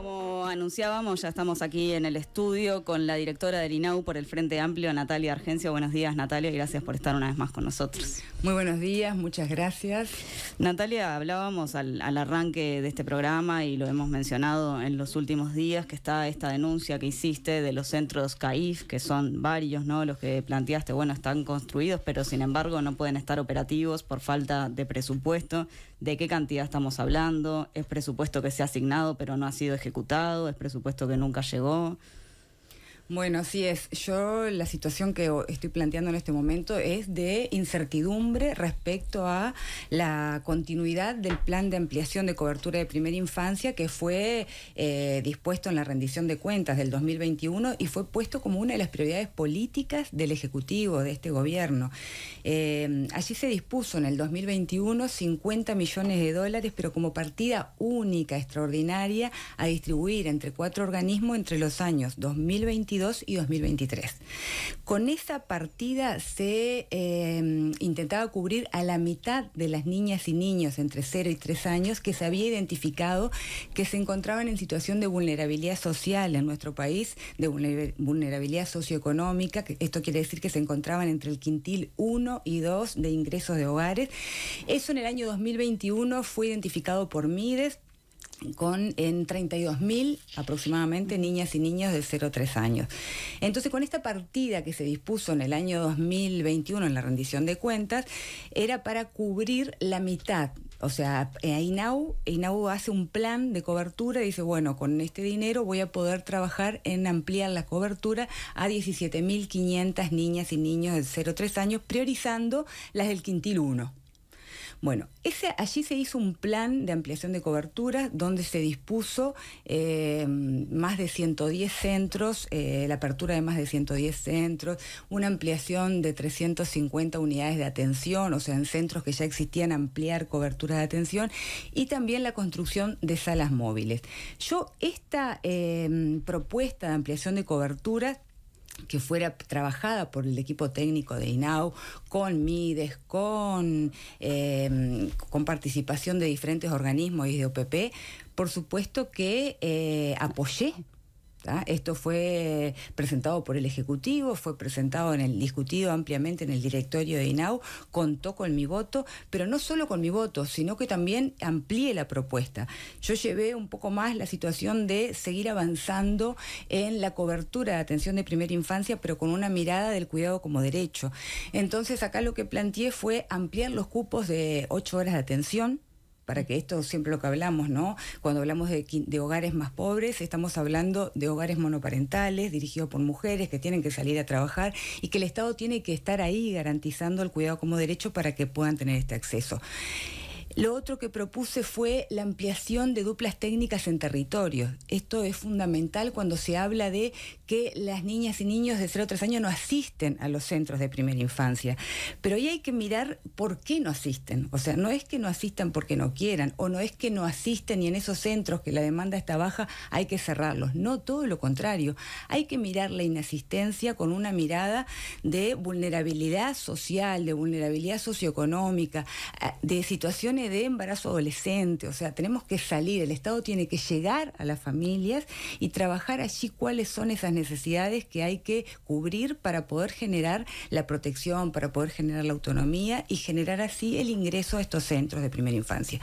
como anunciábamos, ya estamos aquí en el estudio con la directora del INAU por el Frente Amplio, Natalia Argencia. Buenos días, Natalia, y gracias por estar una vez más con nosotros. Muy buenos días, muchas gracias. Natalia, hablábamos al, al arranque de este programa y lo hemos mencionado en los últimos días, que está esta denuncia que hiciste de los centros CAIF, que son varios, ¿no? Los que planteaste, bueno, están construidos, pero sin embargo no pueden estar operativos por falta de presupuesto. ¿De qué cantidad estamos hablando? ¿Es presupuesto que se ha asignado pero no ha sido ejecutado? es presupuesto que nunca llegó, bueno, así es. Yo la situación que estoy planteando en este momento es de incertidumbre respecto a la continuidad del plan de ampliación de cobertura de primera infancia que fue eh, dispuesto en la rendición de cuentas del 2021 y fue puesto como una de las prioridades políticas del Ejecutivo, de este gobierno. Eh, allí se dispuso en el 2021 50 millones de dólares, pero como partida única, extraordinaria, a distribuir entre cuatro organismos entre los años 2022 y 2023. Con esa partida se eh, intentaba cubrir a la mitad de las niñas y niños entre 0 y 3 años que se había identificado que se encontraban en situación de vulnerabilidad social en nuestro país, de vulnerabilidad socioeconómica, esto quiere decir que se encontraban entre el quintil 1 y 2 de ingresos de hogares. Eso en el año 2021 fue identificado por MIDES, con en 32.000 aproximadamente niñas y niños de 0 a 3 años. Entonces, con esta partida que se dispuso en el año 2021 en la rendición de cuentas, era para cubrir la mitad. O sea, eh, INAU, hace un plan de cobertura y dice, bueno, con este dinero voy a poder trabajar en ampliar la cobertura a 17.500 niñas y niños de 0 a 3 años, priorizando las del quintil 1. Bueno, ese, allí se hizo un plan de ampliación de cobertura donde se dispuso eh, más de 110 centros, eh, la apertura de más de 110 centros, una ampliación de 350 unidades de atención, o sea, en centros que ya existían ampliar cobertura de atención, y también la construcción de salas móviles. Yo esta eh, propuesta de ampliación de cobertura que fuera trabajada por el equipo técnico de INAU, con MIDES, con, em, con participación de diferentes organismos y de OPP, por supuesto que eh, apoyé esto fue presentado por el Ejecutivo, fue presentado en el discutido ampliamente en el directorio de INAU, contó con mi voto, pero no solo con mi voto, sino que también amplié la propuesta. Yo llevé un poco más la situación de seguir avanzando en la cobertura de atención de primera infancia, pero con una mirada del cuidado como derecho. Entonces acá lo que planteé fue ampliar los cupos de ocho horas de atención para que esto siempre lo que hablamos, ¿no? Cuando hablamos de, de hogares más pobres, estamos hablando de hogares monoparentales, dirigidos por mujeres que tienen que salir a trabajar y que el Estado tiene que estar ahí garantizando el cuidado como derecho para que puedan tener este acceso. Lo otro que propuse fue la ampliación de duplas técnicas en territorios. Esto es fundamental cuando se habla de que las niñas y niños de 0 a 3 años no asisten a los centros de primera infancia. Pero ahí hay que mirar por qué no asisten. O sea, no es que no asistan porque no quieran, o no es que no asisten y en esos centros que la demanda está baja hay que cerrarlos. No, todo lo contrario. Hay que mirar la inasistencia con una mirada de vulnerabilidad social, de vulnerabilidad socioeconómica, eh, de situaciones de embarazo adolescente, o sea, tenemos que salir, el Estado tiene que llegar a las familias y trabajar allí cuáles son esas necesidades que hay que cubrir para poder generar la protección, para poder generar la autonomía y generar así el ingreso a estos centros de primera infancia.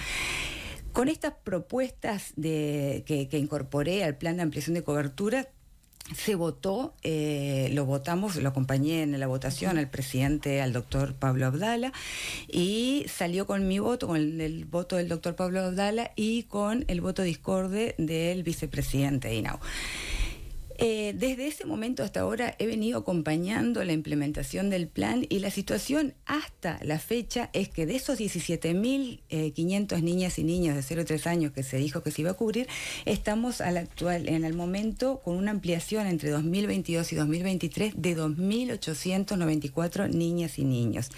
Con estas propuestas de, que incorporé al plan de ampliación de cobertura, se votó, eh, lo votamos, lo acompañé en la votación al presidente, al doctor Pablo Abdala, y salió con mi voto, con el, voto del doctor Pablo Abdala y con el voto discorde del vicepresidente Inau. Eh, desde ese momento hasta ahora he venido acompañando la implementación del plan y la situación hasta la fecha es que de esos 17.500 eh, niñas y niños de 0 a 3 años que se dijo que se iba a cubrir, estamos al actual, en el momento con una ampliación entre 2022 y 2023 de 2.894 niñas y niños.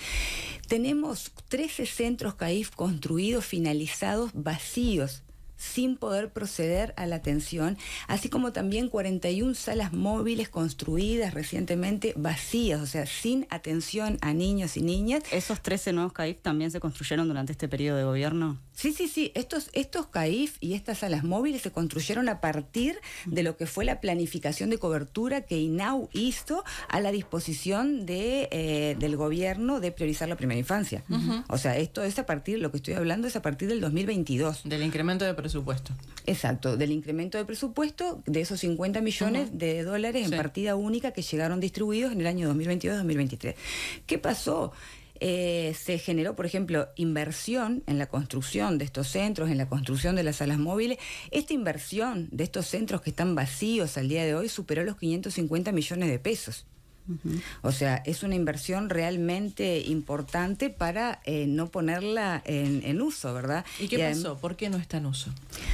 Tenemos 13 centros CAIF construidos, finalizados, vacíos sin poder proceder a la atención, así como también 41 salas móviles construidas recientemente vacías, o sea, sin atención a niños y niñas. ¿Esos 13 nuevos CAIF también se construyeron durante este periodo de gobierno? Sí, sí, sí, estos, estos CAIF y estas salas móviles se construyeron a partir de lo que fue la planificación de cobertura que INAU hizo a la disposición de, eh, del gobierno de priorizar la primera infancia. O sea, esto es a partir, lo que estoy hablando es a partir del 2022. Del incremento de presupuesto. Exacto, del incremento de presupuesto de esos 50 millones de dólares en partida única que llegaron distribuidos en el año 2022-2023. ¿Qué pasó? Eh, se generó, por ejemplo, inversión en la construcción de estos centros, en la construcción de las salas móviles. Esta inversión de estos centros que están vacíos al día de hoy superó los 550 millones de pesos. O sea, es una inversión realmente importante para eh, no ponerla en, uso, ¿verdad? ¿Y qué pasó? ¿Por qué no está en uso?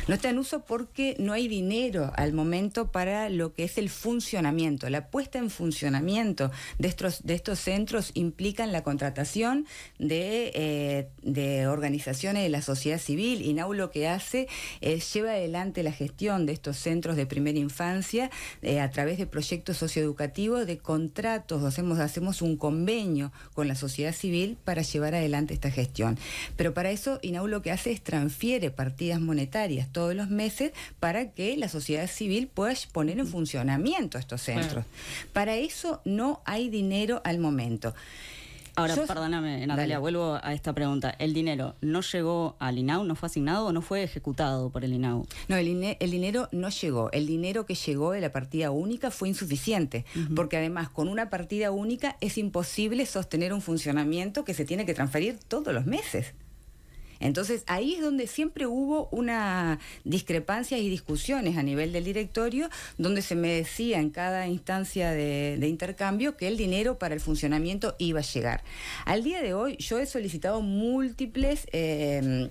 No está en uso porque no hay dinero al momento para lo que es el funcionamiento. La puesta en funcionamiento de estos, centros implican la contratación eh, de, organizaciones de la sociedad civil. y Nau lo que hace es lleva adelante la gestión de estos centros de primera infancia eh, a través de proyectos socioeducativos de contratación hacemos, hacemos un convenio con la sociedad civil para llevar adelante esta gestión. Pero para eso INAU lo que hace es transfiere partidas monetarias todos los meses para que la sociedad civil pueda poner en funcionamiento estos centros. Para eso no hay dinero al momento. Ahora, perdóname, Natalia, vuelvo a esta pregunta. ¿El dinero no llegó al INAU, no fue asignado o no fue ejecutado por el INAU? No, el, dinero no llegó. El dinero que llegó de la partida única fue insuficiente, porque además con una partida única es imposible sostener un funcionamiento que se tiene que transferir todos los meses. Entonces ahí es donde siempre hubo una discrepancias y discusiones a nivel del directorio, donde se me decía en cada instancia de, intercambio que el dinero para el funcionamiento iba a llegar. Al día de hoy yo he solicitado múltiples... Eh,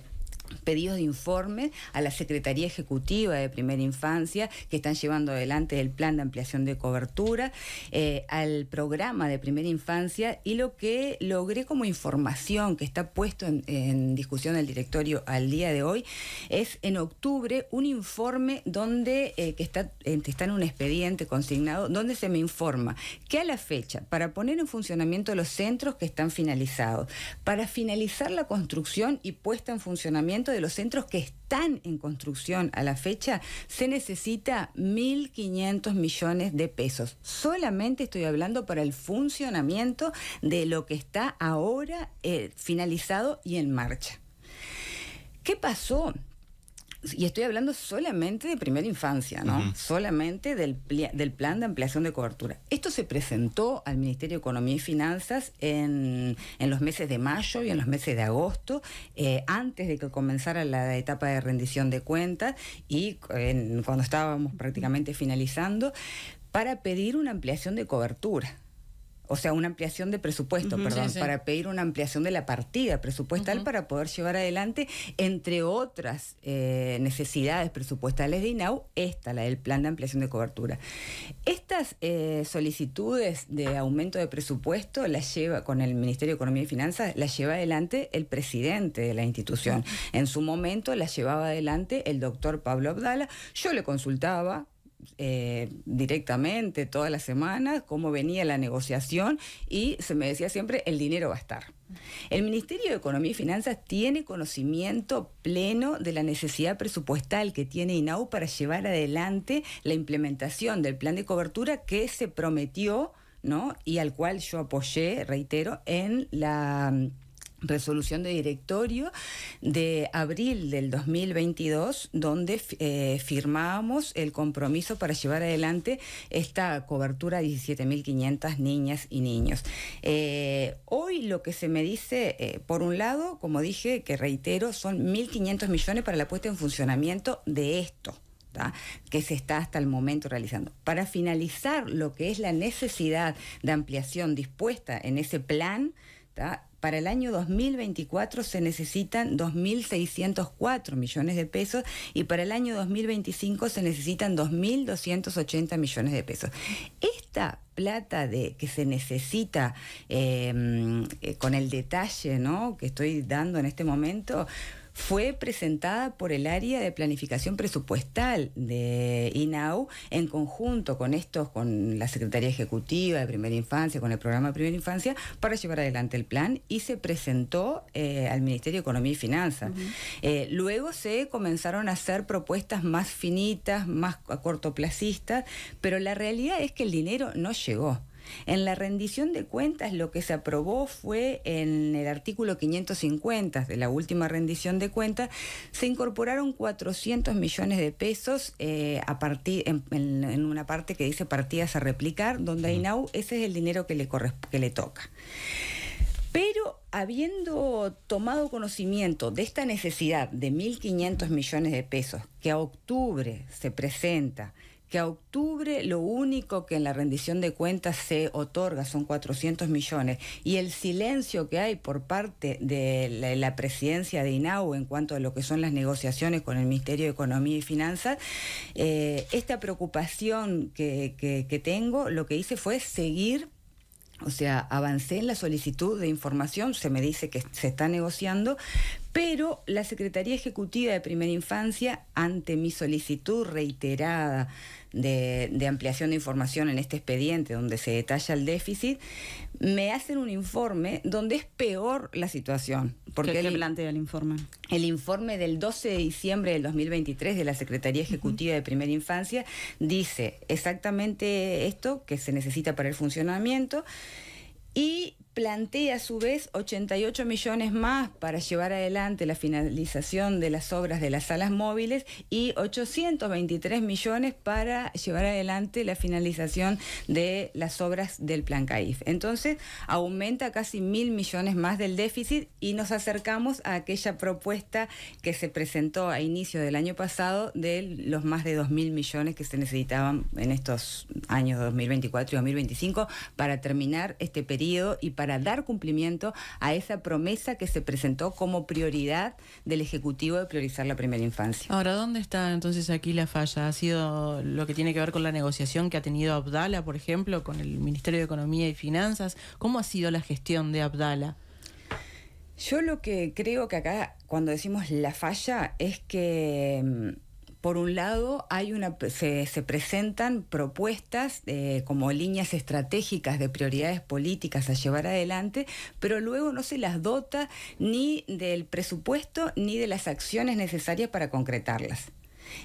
pedidos de informe a la Secretaría Ejecutiva de Primera Infancia, que están llevando adelante el plan de ampliación de cobertura, eh, al programa de Primera Infancia y lo que logré como información que está puesto en, discusión del directorio al día de hoy es en octubre un informe donde eh, que está, está en un expediente consignado donde se me informa que a la fecha para poner en funcionamiento los centros que están finalizados, para finalizar la construcción y puesta en funcionamiento de los centros que están en construcción a la fecha, se necesita 1.500 millones de pesos. Solamente estoy hablando para el funcionamiento de lo que está ahora eh, finalizado y en marcha. ¿Qué pasó? y estoy hablando solamente de primera infancia, ¿no? Solamente del, plan de ampliación de cobertura. Esto se presentó al Ministerio de Economía y Finanzas en, los meses de mayo y en los meses de agosto, eh, antes de que comenzara la etapa de rendición de cuentas y cuando estábamos prácticamente finalizando, para pedir una ampliación de cobertura o sea, una ampliación de presupuesto, perdón, para pedir una ampliación de la partida presupuestal para poder llevar adelante, entre otras eh, necesidades presupuestales de INAU, esta, la del plan de ampliación de cobertura. Estas eh, solicitudes de aumento de presupuesto las lleva con el Ministerio de Economía y Finanzas, las lleva adelante el presidente de la institución. En su momento las llevaba adelante el doctor Pablo Abdala. Yo le consultaba eh, directamente todas las semanas cómo venía la negociación y se me decía siempre el dinero va a estar. El Ministerio de Economía y Finanzas tiene conocimiento pleno de la necesidad presupuestal que tiene INAU para llevar adelante la implementación del plan de cobertura que se prometió ¿no? y al cual yo apoyé, reitero, en la resolución de directorio de abril del 2022, donde eh, firmábamos el compromiso para llevar adelante esta cobertura a 17.500 niñas y niños. Eh, hoy lo que se me dice, eh, por un lado, como dije, que reitero, son 1.500 millones para la puesta en funcionamiento de esto que se está hasta el momento realizando. Para finalizar lo que es la necesidad de ampliación dispuesta en ese plan, ¿tá? Para el año 2024 se necesitan 2.604 millones de pesos y para el año 2025 se necesitan 2.280 millones de pesos. Esta plata de que se necesita eh, eh, con el detalle ¿no? que estoy dando en este momento fue presentada por el área de planificación presupuestal de INAU en conjunto con estos, con la Secretaría Ejecutiva de Primera Infancia, con el programa de Primera Infancia, para llevar adelante el plan y se presentó eh, al Ministerio de Economía y Finanzas. Eh, luego se comenzaron a hacer propuestas más finitas, más a cortoplacistas, pero la realidad es que el dinero no llegó. En la rendición de cuentas lo que se aprobó fue en el artículo 550 de la última rendición de cuentas, se incorporaron 400 millones de pesos eh, a partir, en, una parte que dice partidas a replicar, donde a INAU ese es el dinero que le, que le toca. Pero habiendo tomado conocimiento de esta necesidad de 1.500 millones de pesos que a octubre se presenta que a octubre lo único que en la rendición de cuentas se otorga son 400 millones y el silencio que hay por parte de la, presidencia de INAU en cuanto a lo que son las negociaciones con el Ministerio de Economía y Finanzas, eh, esta preocupación que, que tengo, lo que hice fue seguir o sea, avancé en la solicitud de información, se me dice que se está negociando, pero la Secretaría Ejecutiva de Primera Infancia, ante mi solicitud reiterada de, ampliación de información en este expediente donde se detalla el déficit, me hacen un informe donde es peor la situación. ¿Por ¿Qué, le plantea el informe? El informe del 12 de diciembre del 2023 de la Secretaría Ejecutiva de Primera Infancia dice exactamente esto que se necesita para el funcionamiento y plantea a su vez 88 millones más para llevar adelante la finalización de las obras de las salas móviles y 823 millones para llevar adelante la finalización de las obras del Plan CAIF. Entonces, aumenta casi mil millones más del déficit y nos acercamos a aquella propuesta que se presentó a inicio del año pasado de los más de 2 mil millones que se necesitaban en estos años 2024 y 2025 para terminar este periodo y para dar cumplimiento a esa promesa que se presentó como prioridad del Ejecutivo de priorizar la primera infancia. Ahora, ¿dónde está entonces aquí la falla? ¿Ha sido lo que tiene que ver con la negociación que ha tenido Abdala, por ejemplo, con el Ministerio de Economía y Finanzas? ¿Cómo ha sido la gestión de Abdala? Yo lo que creo que acá, cuando decimos la falla, es que mm, por un lado, hay una, se, presentan propuestas eh, como líneas estratégicas de prioridades políticas a llevar adelante, pero luego no se las dota ni del presupuesto ni de las acciones necesarias para concretarlas.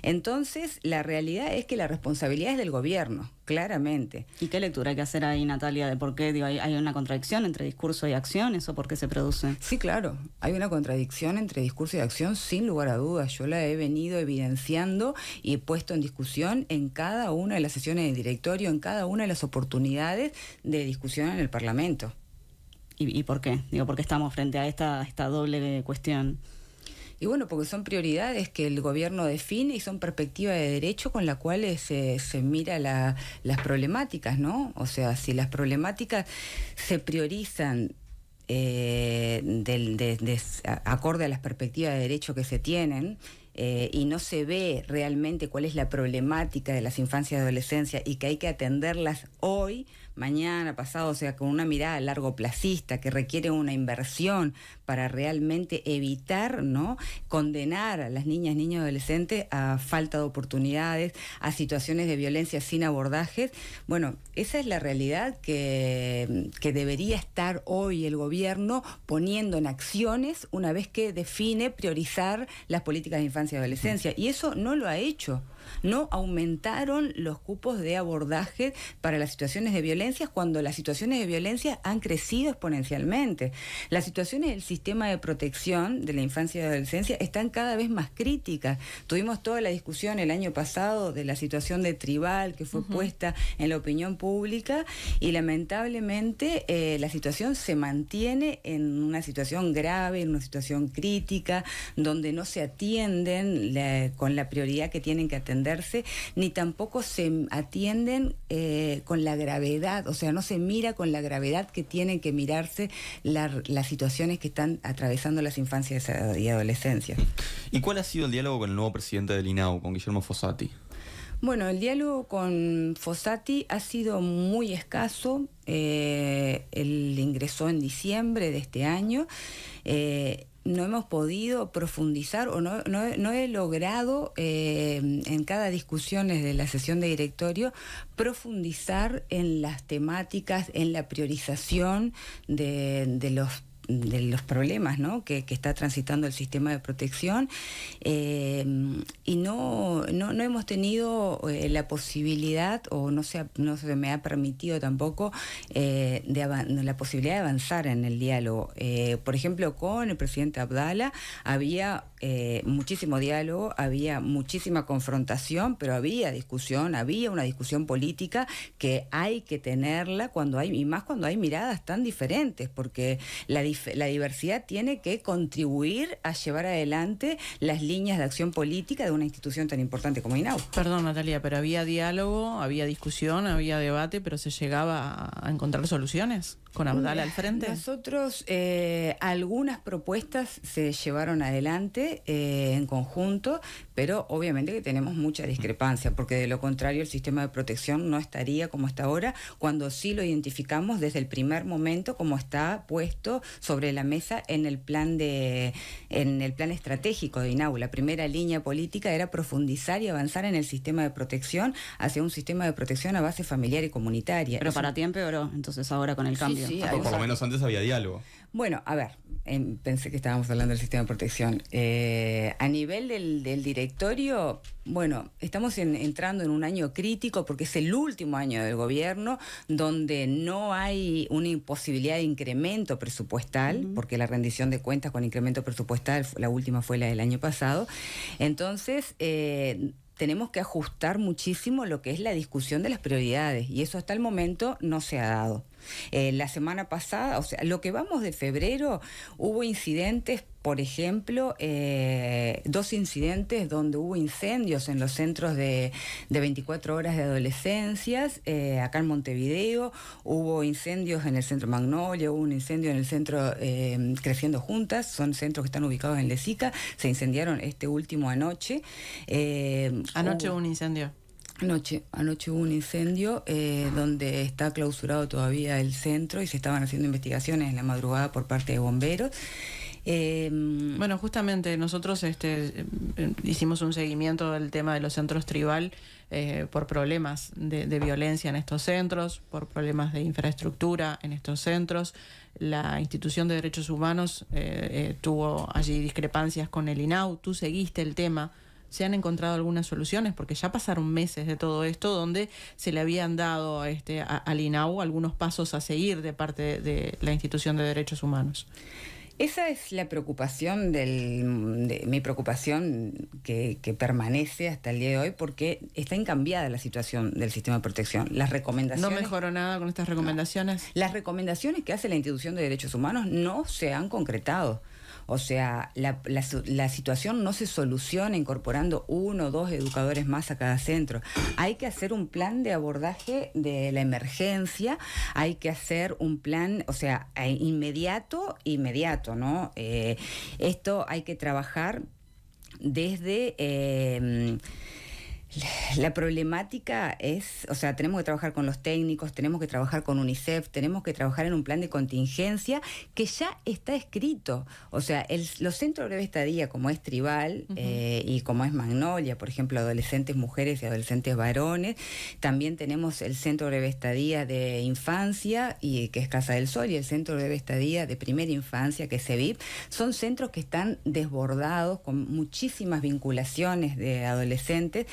Entonces, la realidad es que la responsabilidad es del gobierno, claramente. ¿Y qué lectura hay que hacer ahí, Natalia, de por qué hay, una contradicción entre discurso y acción? ¿Eso por qué se produce? Sí, claro, hay una contradicción entre discurso y acción, sin lugar a dudas. Yo la he venido evidenciando y he puesto en discusión en cada una de las sesiones de directorio, en cada una de las oportunidades de discusión en el Parlamento. ¿Y, por qué? Digo, porque estamos frente a esta doble cuestión. Y bueno, porque son prioridades que el gobierno define y son perspectivas de derecho con las cuales eh, se, mira las problemáticas, ¿no? O sea, si las problemáticas se priorizan eh, acorde a las perspectivas de derecho que se tienen, eh, y no se ve realmente cuál es la problemática de las infancias y adolescencias y que hay que atenderlas hoy, mañana, pasado, o sea, con una mirada largo placista que requiere una inversión para realmente evitar, ¿no? Condenar a las niñas, niños, adolescentes a falta de oportunidades, a situaciones de violencia sin abordajes. Bueno, esa es la realidad que debería estar hoy el gobierno poniendo en acciones una vez que define priorizar las políticas de infancia y adolescencia. Y eso no lo ha hecho no aumentaron los cupos de abordaje para las situaciones de violencia cuando las situaciones de violencia han crecido exponencialmente. Las situaciones del sistema de protección de la infancia y adolescencia están cada vez más críticas. Tuvimos toda la discusión el año pasado de la situación de tribal que fue puesta en la opinión pública y lamentablemente eh, la situación se mantiene en una situación grave, en una situación crítica, donde no se atienden con la prioridad que tienen que atender ni tampoco se atienden eh, con la gravedad, o sea, no se mira con la gravedad que tienen que mirarse las situaciones que están atravesando las infancias y adolescencias. ¿Y cuál ha sido el diálogo con el nuevo presidente del INAU, con Guillermo Fossati? Bueno, el diálogo con Fossati ha sido muy escaso. Eh, él ingresó en diciembre de este año. Eh, no hemos podido profundizar o no, no, he logrado eh, en cada discusión de la sesión de directorio profundizar en las temáticas, en la priorización de, de los de los problemas ¿no? que, está transitando el sistema de protección eh, y no, no, hemos tenido eh, la posibilidad o no se, no se me ha permitido tampoco eh, de la posibilidad de avanzar en el diálogo. por ejemplo, con el presidente Abdala había eh, muchísimo diálogo, había muchísima confrontación, pero había discusión, había una discusión política que hay que tenerla cuando hay, y más cuando hay miradas tan diferentes, porque la, diversidad tiene que contribuir a llevar adelante las líneas de acción política de una institución tan importante como INAU. Perdón, Natalia, pero había diálogo, había discusión, había debate, pero se llegaba a encontrar soluciones con Abdala al frente. Nosotros eh, algunas propuestas se llevaron adelante eh, en conjunto, pero obviamente que tenemos mucha discrepancia, porque de lo contrario el sistema de protección no estaría como está ahora, cuando sí lo identificamos desde el primer momento como está puesto sobre la mesa en el plan de en el plan estratégico de INAU. La primera línea política era profundizar y avanzar en el sistema de protección hacia un sistema de protección a base familiar y comunitaria. Pero para ti empeoró entonces ahora con el cambio. por lo menos antes había diálogo. Bueno, a ver, em, pensé que estábamos hablando del sistema de protección. Eh, a nivel del, directorio, bueno, estamos entrando en un año crítico porque es el último año del gobierno donde no hay una imposibilidad de incremento presupuestal, porque la rendición de cuentas con incremento presupuestal, la última fue la del año pasado. Entonces, eh, tenemos que ajustar muchísimo lo que es la discusión de las prioridades y eso hasta el momento no se ha dado. Eh, la semana pasada, o sea, lo que vamos de febrero, hubo incidentes, por ejemplo, eh, dos incidentes donde hubo incendios en los centros de, de 24 horas de adolescencias, eh, acá en Montevideo, hubo incendios en el centro Magnolia, hubo un incendio en el centro Creciendo Juntas, son centros que están ubicados en Lesica, se incendiaron este último anoche. anoche hubo un incendio. Anoche, anoche hubo un incendio eh, donde está clausurado todavía el centro y se estaban haciendo investigaciones en la madrugada por parte de bomberos. Eh, bueno, justamente nosotros este, em, hicimos un seguimiento del tema de los centros tribal eh, por problemas de, de, violencia en estos centros, por problemas de infraestructura en estos centros. La institución de derechos humanos tuvo allí discrepancias con el INAU. Tú seguiste el tema se han encontrado algunas soluciones, porque ya pasaron meses de todo esto donde se le habían dado este, a, al INAU algunos pasos a seguir de parte de, la institución de derechos humanos. Esa es la preocupación de, mi preocupación que, permanece hasta el día de hoy porque está incambiada la situación del sistema de protección. Las recomendaciones. No mejoró nada con estas recomendaciones. Las recomendaciones que hace la institución de derechos humanos no se han concretado. O sea, la, situación no se soluciona incorporando uno o dos educadores más a cada centro. Hay que hacer un plan de abordaje de la emergencia, hay que hacer un plan, o sea, eh, inmediato, inmediato, ¿no? Eh, esto hay que trabajar desde... Eh, la problemática es, o sea, tenemos que trabajar con los técnicos, tenemos que trabajar con UNICEF, tenemos que trabajar en un plan de contingencia que ya está escrito. O sea, los centros de breve estadía, como es Tribal eh, y como es Magnolia, por ejemplo, adolescentes mujeres y adolescentes varones, también tenemos el centro de breve estadía de infancia, y que es Casa del Sol, y el centro de breve estadía de primera infancia, que es EVIP, son centros que están desbordados con muchísimas vinculaciones de adolescentes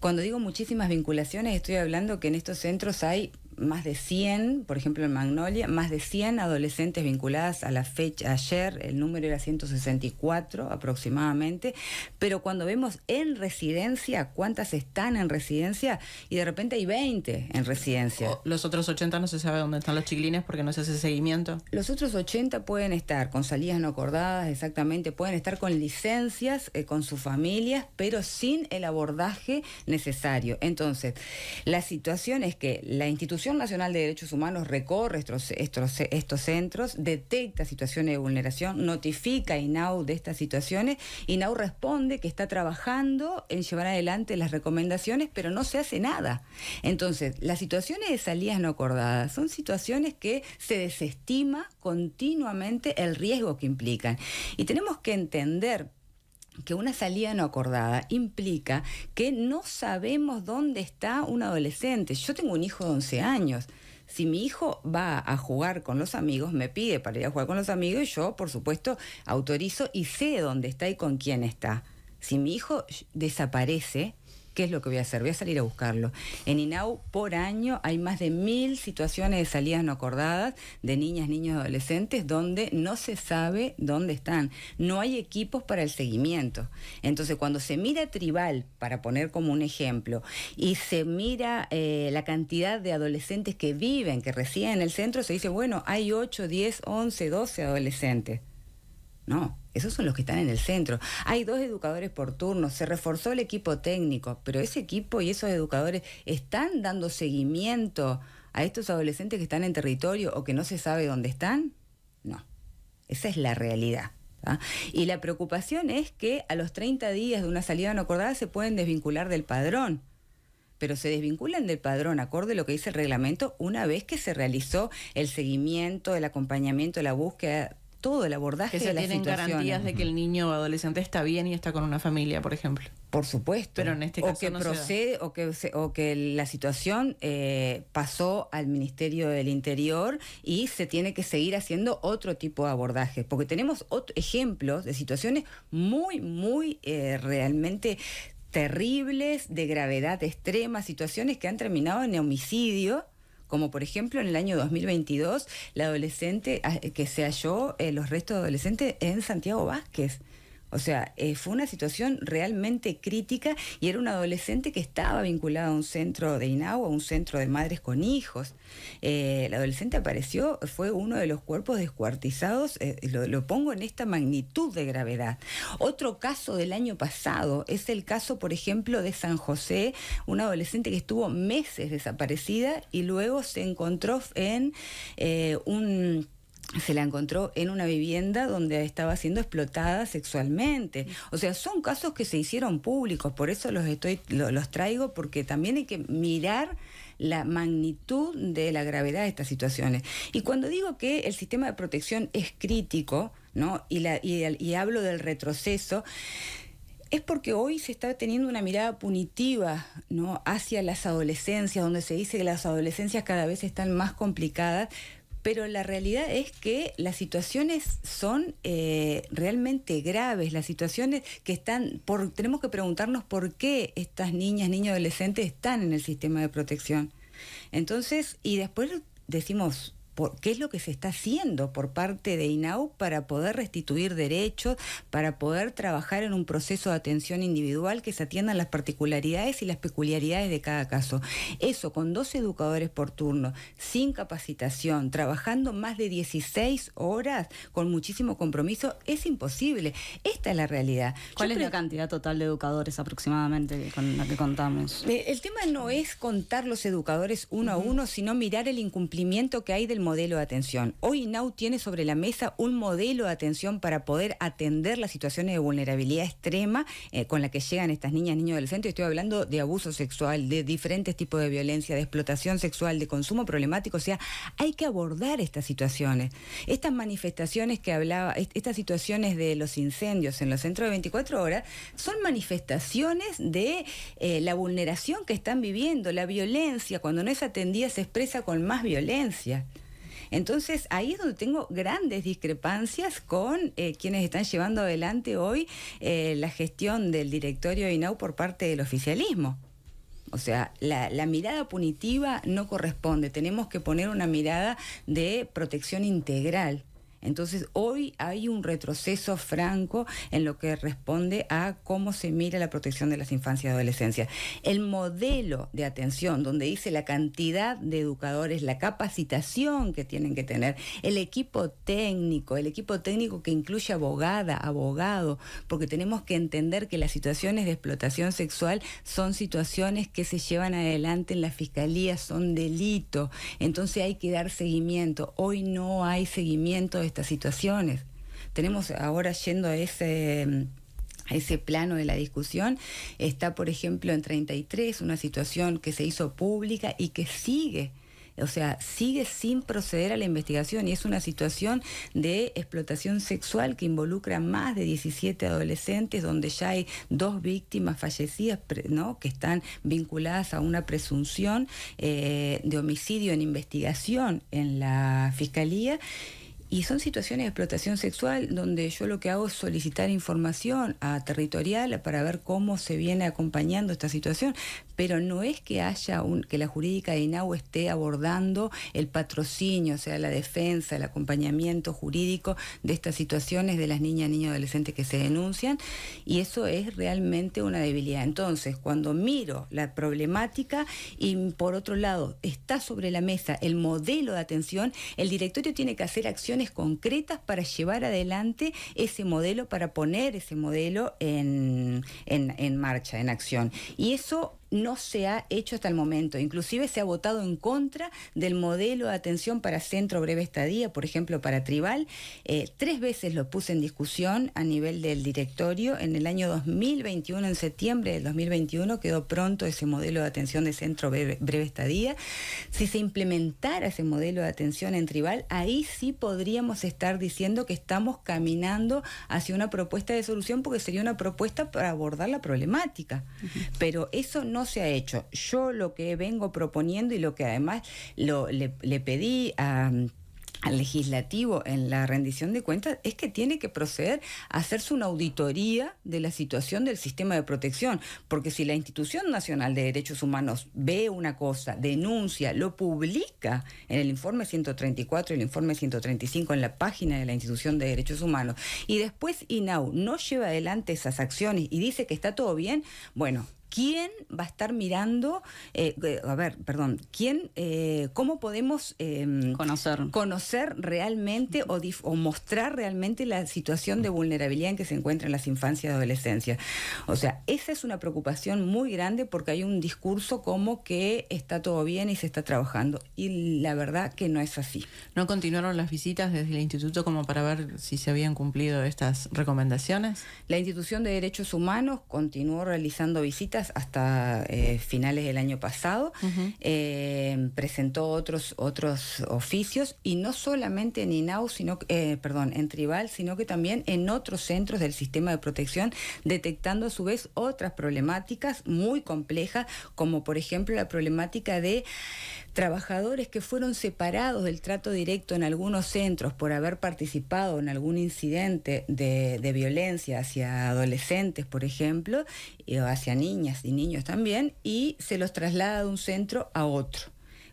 cuando digo muchísimas vinculaciones, estoy hablando que en estos centros hay más de 100, por ejemplo en Magnolia, más de 100 adolescentes vinculadas a la fecha ayer, el número era 164 aproximadamente, pero cuando vemos en residencia cuántas están en residencia y de repente hay 20 en residencia. los otros 80 no se sabe dónde están los chiquilines porque no se hace seguimiento. Los otros 80 pueden estar con salidas no acordadas, exactamente, pueden estar con licencias, eh, con sus familias, pero sin el abordaje necesario. Entonces, la situación es que la institución Nacional de Derechos Humanos recorre estos, estos, estos centros, detecta situaciones de vulneración, notifica a INAU de estas situaciones. INAU responde que está trabajando en llevar adelante las recomendaciones, pero no se hace nada. Entonces, las situaciones de salidas no acordadas son situaciones que se desestima continuamente el riesgo que implican. Y tenemos que entender que una salida no acordada implica que no sabemos dónde está un adolescente. Yo tengo un hijo de 11 años. Si mi hijo va a jugar con los amigos, me pide para ir a jugar con los amigos y yo, por supuesto, autorizo y sé dónde está y con quién está. Si mi hijo desaparece, ¿Qué es lo que voy a hacer? Voy a salir a buscarlo. En INAU, por año, hay más de mil situaciones de salidas no acordadas de niñas, niños, adolescentes, donde no se sabe dónde están. No hay equipos para el seguimiento. Entonces, cuando se mira tribal, para poner como un ejemplo, y se mira eh, la cantidad de adolescentes que viven, que residen en el centro, se dice, bueno, hay 8, 10, 11, 12 adolescentes. No, esos son los que están en el centro. Hay dos educadores por turno, se reforzó el equipo técnico, pero ese equipo y esos educadores están dando seguimiento a estos adolescentes que están en territorio o que no se sabe dónde están. No, esa es la realidad. ¿ah? Y la preocupación es que a los 30 días de una salida no acordada se pueden desvincular del padrón, pero se desvinculan del padrón acorde a lo que dice el reglamento una vez que se realizó el seguimiento, el acompañamiento, la búsqueda todo el abordaje que se tienen garantías de que el niño o adolescente está bien y está con una familia, por ejemplo. Por supuesto. Pero en este caso o que procede o que o que la situación eh, pasó al Ministerio del Interior y se tiene que seguir haciendo otro tipo de abordaje, porque tenemos otro, ejemplos de situaciones muy muy eh, realmente terribles, de gravedad extrema, situaciones que han terminado en homicidio como por ejemplo en el año 2022, la adolescente ah, eh, que se halló eh, los restos de adolescentes en Santiago Vázquez. O sea, eh, fue una situación realmente crítica y era un adolescente que estaba vinculado a un centro de INAU, a un centro de madres con hijos. Eh, el adolescente apareció, fue uno de los cuerpos descuartizados, eh, lo, lo, pongo en esta magnitud de gravedad. Otro caso del año pasado es el caso, por ejemplo, de San José, un adolescente que estuvo meses desaparecida y luego se encontró en eh, un se la encontró en una vivienda donde estaba siendo explotada sexualmente. O sea, son casos que se hicieron públicos, por eso los estoy los traigo porque también hay que mirar la magnitud de la gravedad de estas situaciones. Y cuando digo que el sistema de protección es crítico, ¿no? y, la, y hablo del retroceso, es porque hoy se está teniendo una mirada punitiva ¿no? hacia las adolescencias, donde se dice que las adolescencias cada vez están más complicadas, pero la realidad es que las situaciones son eh, realmente graves, las situaciones que están, por, tenemos que preguntarnos por qué estas niñas, niños, adolescentes están en el sistema de protección. Entonces, y después decimos, qué es lo que se está haciendo por parte de INAU para poder restituir derechos, para poder trabajar en un proceso de atención individual que se atiendan las particularidades y las peculiaridades de cada caso. Eso con dos educadores por turno, sin capacitación, trabajando más de 16 horas con muchísimo compromiso, es imposible. Esta es la realidad. ¿Cuál es la cantidad total de educadores aproximadamente con la que contamos? Eh, el tema no es contar los educadores uno a uno, sino mirar el incumplimiento que hay del modelo de atención. Hoy NAU tiene sobre la mesa un modelo de atención para poder atender las situaciones de vulnerabilidad extrema eh, con la que llegan estas niñas, niños del centro. Estoy hablando de abuso sexual, de diferentes tipos de violencia, de explotación sexual, de consumo problemático. O sea, hay que abordar estas situaciones. Estas manifestaciones que hablaba, estas situaciones de los incendios en los centros de 24 horas, son manifestaciones de eh, la vulneración que están viviendo, la violencia, cuando no es atendida se expresa con más violencia. Entonces ahí es donde tengo grandes discrepancias con eh, quienes están llevando adelante hoy eh, la gestión del directorio de INAU por parte del oficialismo. O sea, la, mirada punitiva no corresponde. Tenemos que poner una mirada de protección integral. Entonces hoy hay un retroceso franco en lo que responde a cómo se mira la protección de las infancias y adolescencias. El modelo de atención, donde dice la cantidad de educadores, la capacitación que tienen que tener, el equipo técnico, el equipo técnico que incluye abogada, abogado, porque tenemos que entender que las situaciones de explotación sexual son situaciones que se llevan adelante en la fiscalía, son delito. Entonces hay que dar seguimiento. Hoy no hay seguimiento de estas situaciones. Tenemos ahora yendo a ese a ese plano de la discusión está, por ejemplo, en 33, una situación que se hizo pública y que sigue. O sea, sigue sin proceder a la investigación y es una situación de explotación sexual que involucra a más de 17 adolescentes, donde ya hay dos víctimas fallecidas, ¿no? Que están vinculadas a una presunción eh, de homicidio en investigación en la fiscalía y son situaciones de explotación sexual donde yo lo que hago es solicitar información a territorial para ver cómo se viene acompañando esta situación, pero no es que haya un, que la jurídica de INAU esté abordando el patrocinio, o sea, la defensa, el acompañamiento jurídico de estas situaciones de las niñas, niños, adolescentes que se denuncian, y eso es realmente una debilidad. Entonces, cuando miro la problemática y por otro lado está sobre la mesa el modelo de atención, el directorio tiene que hacer acciones concretas para llevar adelante ese modelo, para poner ese modelo en, en marcha, en acción. Y eso no se ha hecho hasta el momento. Inclusive se ha votado en contra del modelo de atención para centro breve estadía, por ejemplo, para Tribal. Eh, tres veces lo puse en discusión a nivel del directorio. En el año 2021, en septiembre del 2021, quedó pronto ese modelo de atención de centro breve, estadía. Si se implementara ese modelo de atención en Tribal, ahí sí podríamos estar diciendo que estamos caminando hacia una propuesta de solución porque sería una propuesta para abordar la problemática. Pero eso no se ha hecho. Yo lo que vengo proponiendo y lo que además le, pedí mm, al legislativo en la rendición de cuentas es que tiene que proceder a hacerse una auditoría de la situación del sistema de protección, porque si la Institución Nacional de Derechos Humanos ve una cosa, denuncia, lo publica en el informe 134 y el informe 135 en la página de la Institución de Derechos Humanos, y después INAU no lleva adelante esas acciones y dice que está todo bien, bueno, ¿quién va a estar mirando, eh, a ver, perdón, quién, eh, cómo podemos em, conocer. conocer realmente o, mostrar realmente la situación de vulnerabilidad en que se encuentran las infancias y adolescencias? O sea, esa es una preocupación muy grande porque hay un discurso como que está todo bien y se está trabajando y la verdad que no es así. ¿No continuaron las visitas desde el instituto como para ver si se habían cumplido estas recomendaciones? La institución de derechos humanos continuó realizando visitas hasta eh, finales del año pasado. Eh, presentó otros, otros oficios y no solamente en INAU, sino, eh, perdón, en Tribal, sino que también en otros centros del sistema de protección, detectando a su vez otras problemáticas muy complejas, como por ejemplo la problemática de trabajadores que fueron separados del trato directo en algunos centros por haber participado en algún incidente de, violencia hacia adolescentes, por ejemplo, o hacia niñas y niños también, y se los traslada de un centro a otro.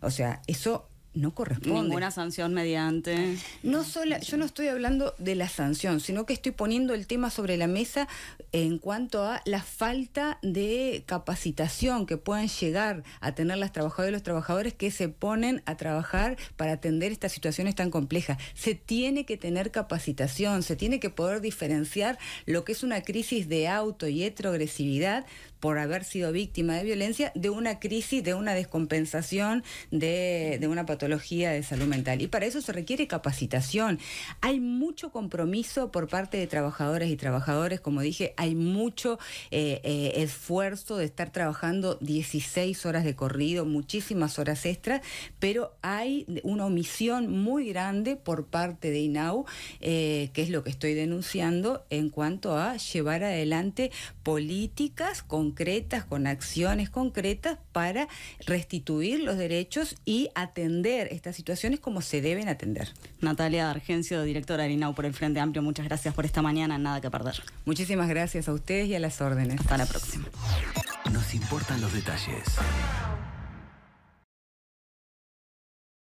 O sea, eso no corresponde. Ninguna sanción mediante. No yo no estoy hablando de la sanción, sino que estoy poniendo el tema sobre la mesa en cuanto a la falta de capacitación que puedan llegar a tener las trabajadoras y los trabajadores que se ponen a trabajar para atender estas situaciones tan complejas. Se tiene que tener capacitación, se tiene que poder diferenciar lo que es una crisis de auto y heterogresividad por haber sido víctima de violencia, de una crisis, de una descompensación, de, una patología de salud mental. Y para eso se requiere capacitación. Hay mucho compromiso por parte de trabajadores y trabajadores, como dije, hay mucho eh, eh, esfuerzo de estar trabajando 16 horas de corrido, muchísimas horas extras, pero hay una omisión muy grande por parte de INAU, eh, que es lo que estoy denunciando, en cuanto a llevar adelante políticas con concretas, con acciones concretas para restituir los derechos y atender estas situaciones como se deben atender. Natalia Argencio, directora de INAU por el Frente Amplio, muchas gracias por esta mañana, nada que perder. Muchísimas gracias a ustedes y a las órdenes. Hasta la próxima. Nos importan los detalles.